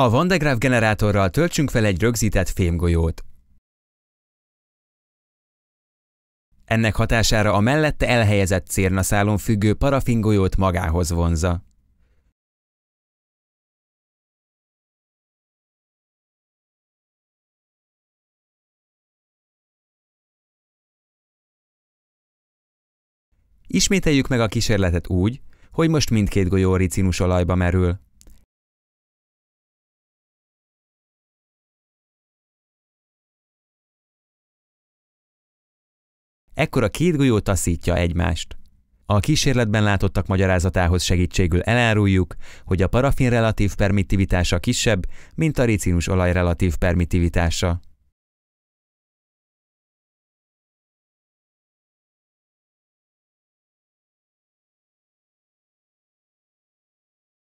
A Van de Graaff generátorral töltsünk fel egy rögzített fémgolyót. Ennek hatására a mellette elhelyezett szálon függő parafingolyót magához vonza. Ismételjük meg a kísérletet úgy, hogy most mindkét golyó olajba merül. Ekkor a két golyó taszítja egymást. A kísérletben látottak magyarázatához segítségül eláruljuk, hogy a parafin relatív permittivitása kisebb, mint a ricinus olaj relatív permittivitása.